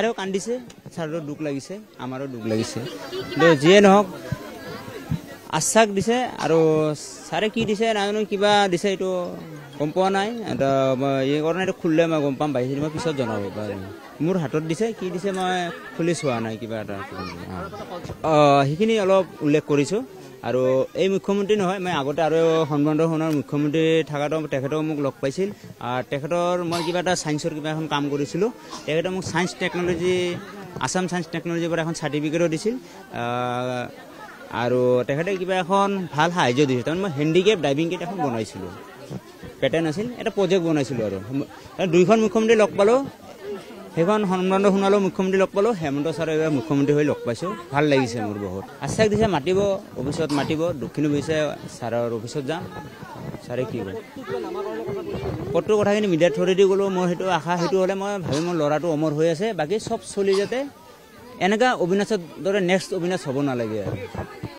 ছাৰেও কান্দিছে ছাৰৰ দুখ লাগিছে আমাৰো দুখ লাগিছে যিয়ে নহওক আশ্বাস দিছে আৰু ছাৰে কি দিছে নাজানো কিবা দিছে এইটো গম পোৱা নাই এই কাৰণে এইটো খুলিলে মই গম পাম বাইছে মই পিছত জনাব পাৰিম মোৰ হাতত দিছে কি দিছে মই খুলি চোৱা নাই কিবা এটা অঁ সেইখিনি অলপ উল্লেখ কৰিছোঁ আৰু এই মুখ্যমন্ত্ৰী নহয় মই আগতে আৰু সম্বন্ধ সোণৰ মুখ্যমন্ত্ৰী থকাটো তেখেতেও মোক লগ পাইছিল আৰু তেখেতৰ মই কিবা এটা চায়েন্সৰ কিবা এখন কাম কৰিছিলোঁ তেখেতে মোক চায়েন্স টেকন'লজি আছাম চায়েন্স টেকন'লজিৰ পৰা এখন চাৰ্টিফিকেটো দিছিল আৰু তেখেতে কিবা এখন ভাল সাহাৰ্য দিছিল তাৰমানে মই হেণ্ডিকেপ ড্ৰাইভিং কিট এখন বনাইছিলোঁ পেটেন আছিল এটা প্ৰজেক্ট বনাইছিলোঁ আৰু দুইখন মুখ্যমন্ত্ৰী লগ পালোঁ সেইখন সন্মান শুনালেও মুখ্যমন্ত্ৰী লগ পালোঁ হেমন্ত চৰকাৰে মুখ্যমন্ত্ৰী হৈ লগ পাইছোঁ ভাল লাগিছে মোৰ বহুত আশ্বাস দিছে মাতিব অফিচত মাতিব দক্ষিণ অফিচে ছাৰৰ অফিচত যাম ছাৰে কি কয় ক'তো কথাখিনি মিডিয়াত থৈ দি গ'লোঁ মই সেইটো আশা সেইটো হ'লে মই ভাবিম মোৰ ল'ৰাটো অমৰ হৈ আছে বাকী চব চলি যাতে এনেকুৱা অবিনাশৰ দৰে নেক্সট অবিনাশ হ'ব নালাগে আৰু